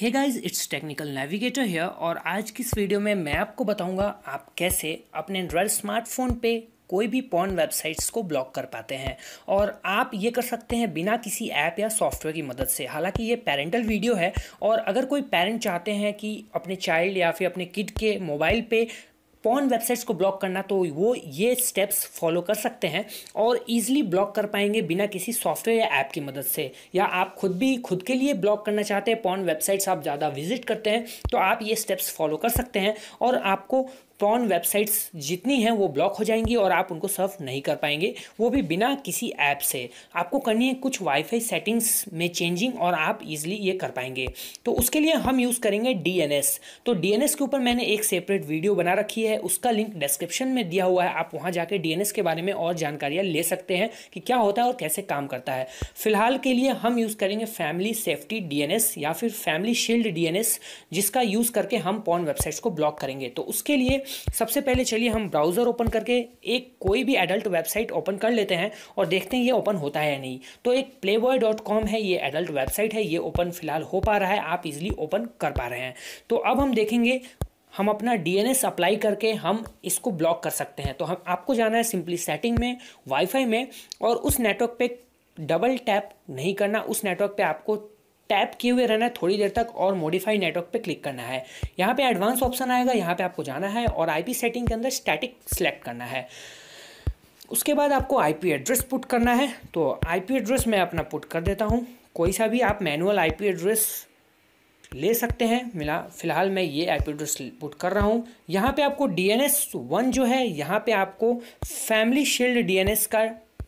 hey guys it's technical navigator है और आज की इस वीडियो में मैं आपको बताऊंगा आप कैसे अपने एंड्रॉयड स्मार्टफोन पे कोई भी पॉन वेबसाइट्स को ब्लॉक कर पाते हैं और आप ये कर सकते हैं बिना किसी ऐप या सॉफ्टवेयर की मदद से हालांकि ये पेरेंटल वीडियो है और अगर कोई पेरेंट चाहते हैं कि अपने चाइल्ड या फिर अपने किड के मोबाइल पे पॉन वेबसाइट्स को ब्लॉक करना तो वो ये स्टेप्स फॉलो कर सकते हैं और ईजिली ब्लॉक कर पाएंगे बिना किसी सॉफ्टवेयर या ऐप की मदद से या आप खुद भी खुद के लिए ब्लॉक करना चाहते हैं पॉन वेबसाइट्स आप ज़्यादा विजिट करते हैं तो आप ये स्टेप्स फॉलो कर सकते हैं और आपको पॉन वेबसाइट्स जितनी हैं वो ब्लॉक हो जाएंगी और आप उनको सर्व नहीं कर पाएंगे वो भी बिना किसी ऐप से आपको करनी है कुछ वाईफाई सेटिंग्स में चेंजिंग और आप इजीली ये कर पाएंगे तो उसके लिए हम यूज़ करेंगे डीएनएस तो डीएनएस के ऊपर मैंने एक सेपरेट वीडियो बना रखी है उसका लिंक डिस्क्रिप्शन में दिया हुआ है आप वहाँ जाके डी के बारे में और जानकारियाँ ले सकते हैं कि क्या होता है और कैसे काम करता है फिलहाल के लिए हम यूज़ करेंगे फैमिली सेफ्टी डी या फिर फैमिली शील्ड डी जिसका यूज़ करके हम पॉन वेबसाइट्स को ब्लॉक करेंगे तो उसके लिए सबसे पहले चलिए हम ब्राउज़र ओपन करके एक कोई भी एडल्ट वेबसाइट ओपन कर लेते हैं और देखते हैं ये ओपन होता है या नहीं तो एक प्ले है ये एडल्ट वेबसाइट है ये ओपन फिलहाल हो पा रहा है आप इजिली ओपन कर पा रहे हैं तो अब हम देखेंगे हम अपना डीएनएस अप्लाई करके हम इसको ब्लॉक कर सकते हैं तो हम आपको जाना है सिंपली सेटिंग में वाईफाई में और उस नेटवर्क पे डबल टैप नहीं करना उस नेटवर्क पे आपको टैप किए हुए रहना है थोड़ी देर तक और मॉडिफाई नेटवर्क पे क्लिक करना है यहाँ पे एडवांस ऑप्शन आएगा यहाँ पे आपको जाना है और आईपी सेटिंग के अंदर स्टैटिक सेलेक्ट करना है उसके बाद आपको आईपी एड्रेस पुट करना है तो आईपी एड्रेस मैं अपना पुट कर देता हूँ कोई सा भी आप मैनुअल आई एड्रेस ले सकते हैं मिला फिलहाल मैं ये आई एड्रेस पुट कर रहा हूँ यहाँ पर आपको डी एन एस वन जो है यहाँ पर आपको family shield D N S का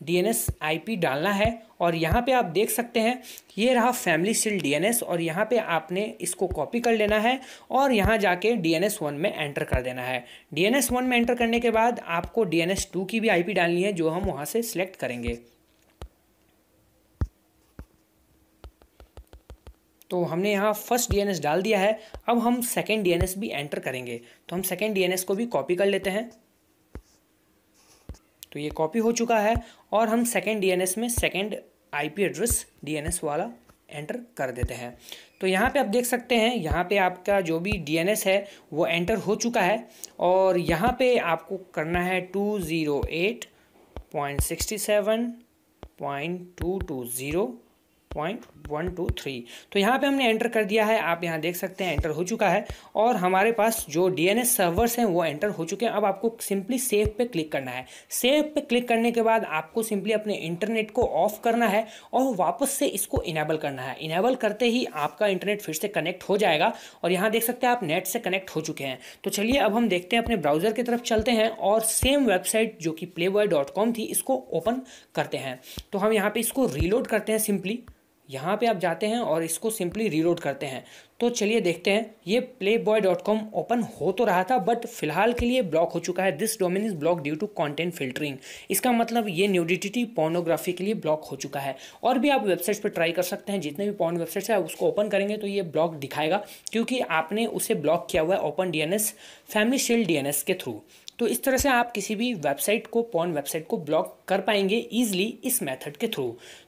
डीएनएस आईपी डालना है और यहाँ पे आप देख सकते हैं ये रहा फैमिली सील डीएनएस और यहाँ पे आपने इसको कॉपी कर लेना है और यहाँ जाके डीएनएस वन में एंटर कर देना है डीएनएस वन में एंटर करने के बाद आपको डीएनएस टू की भी आईपी डालनी है जो हम वहाँ से सिलेक्ट करेंगे तो हमने यहाँ फर्स्ट डीएनएस डाल दिया है अब हम सेकेंड डीएनएस भी एंटर करेंगे तो हम सेकेंड डीएनएस को भी कॉपी कर लेते हैं तो ये कॉपी हो चुका है और हम सेकेंड डी में सेकेंड आई एड्रेस डी वाला एंटर कर देते हैं तो यहाँ पे आप देख सकते हैं यहाँ पे आपका जो भी डी है वो एंटर हो चुका है और यहाँ पे आपको करना है two zero eight point sixty seven point two two zero point one two three तो यहाँ पे हमने एंटर कर दिया है आप यहाँ देख सकते हैं एंटर हो चुका है और हमारे पास जो डी एन सर्वर्स हैं वो एंटर हो चुके हैं अब आपको सिंपली सेव पे क्लिक करना है सेव पे क्लिक करने के बाद आपको सिंपली अपने इंटरनेट को ऑफ करना है और वापस से इसको इनेबल करना है इनेबल करते ही आपका इंटरनेट फिर से कनेक्ट हो जाएगा और यहाँ देख सकते हैं आप नेट से कनेक्ट हो चुके हैं तो चलिए अब हम देखते हैं अपने ब्राउज़र की तरफ चलते हैं और सेम वेबसाइट जो कि प्ले थी इसको ओपन करते हैं तो हम यहाँ पर इसको रीलोड करते हैं सिंपली यहाँ पे आप जाते हैं और इसको सिंपली रीलोड करते हैं तो चलिए देखते हैं ये Playboy dot com open हो तो रहा था बट फिलहाल के लिए ब्लॉक हो चुका है this domain is block due to content filtering इसका मतलब ये न्यूडिटी पोर्नोग्राफी के लिए ब्लॉक हो चुका है और भी आप वेबसाइट्स पर ट्राई कर सकते हैं जितने भी पॉन वेबसाइट्स है उसको ओपन करेंगे तो ये ब्लॉक दिखाएगा क्योंकि आपने उसे ब्लॉक किया हुआ है open D family shield D के थ्रू तो इस तरह से आप किसी भी वेबसाइट को पॉन वेबसाइट को ब्लॉक कर पाएंगे ईजिली इस मेथड के थ्रू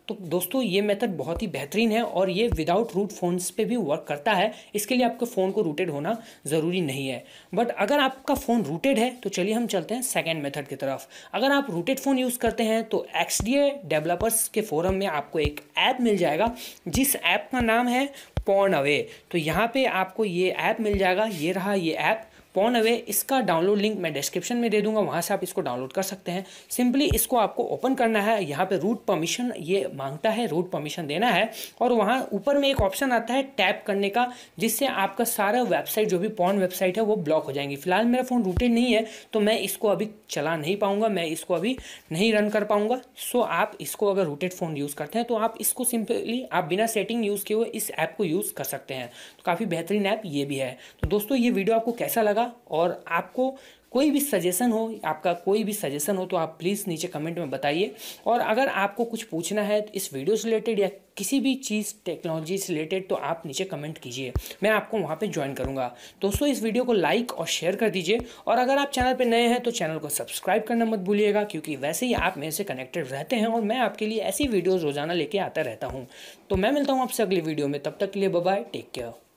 तो दोस्तों ये मेथड बहुत ही बेहतरीन है और ये विदाउट रूट फ़ोन्स पे भी वर्क करता है इसके लिए आपके फ़ोन को रूटेड होना ज़रूरी नहीं है बट अगर आपका फ़ोन रूटेड है तो चलिए हम चलते हैं सेकेंड मेथड की तरफ अगर आप रूटेड फ़ोन यूज़ करते हैं तो एक्स डेवलपर्स के फोरम में आपको एक ऐप मिल जाएगा जिस ऐप का नाम है पॉन अवे तो यहाँ पे आपको ये ऐप मिल जाएगा ये रहा ये ऐप पॉन अवे इसका डाउनलोड लिंक मैं डिस्क्रिप्शन में दे दूंगा वहाँ से आप इसको डाउनलोड कर सकते हैं सिंपली इसको आपको ओपन करना है यहाँ पे रूट परमिशन ये मांगता है रूट परमिशन देना है और वहाँ ऊपर में एक ऑप्शन आता है टैप करने का जिससे आपका सारा वेबसाइट जो भी पॉन वेबसाइट है वो ब्लॉक हो जाएंगी फिलहाल मेरा फ़ोन रूटेड नहीं है तो मैं इसको अभी चला नहीं पाऊँगा मैं इसको अभी नहीं रन कर पाऊँगा सो आप इसको अगर रूटेड फ़ोन यूज़ करते हैं तो आप इसको सिंपली आप बिना सेटिंग यूज़ किए हुए इस ऐप को यूज़ कर सकते हैं तो काफ़ी बेहतरीन ऐप ये भी है तो दोस्तों ये वीडियो आपको कैसा लगा जाएगा और आपको कोई भी सजेशन हो आपका कोई भी सजेशन हो तो आप प्लीज़ नीचे कमेंट में बताइए और अगर आपको कुछ पूछना है तो इस वीडियो से रिलेटेड या किसी भी चीज़ टेक्नोलॉजी से रिलेटेड तो आप नीचे कमेंट कीजिए मैं आपको वहाँ पे ज्वाइन करूँगा दोस्तों इस वीडियो को लाइक और शेयर कर दीजिए और अगर आप चैनल पर नए हैं तो चैनल को सब्सक्राइब करना मत भूलिएगा क्योंकि वैसे ही आप मेरे से कनेक्टेड रहते हैं और मैं आपके लिए ऐसी वीडियोज़ रोज़ाना लेके आता रहता हूँ तो मैं मिलता हूँ आपसे अगली वीडियो में तब तक के लिए बाय टेक केयर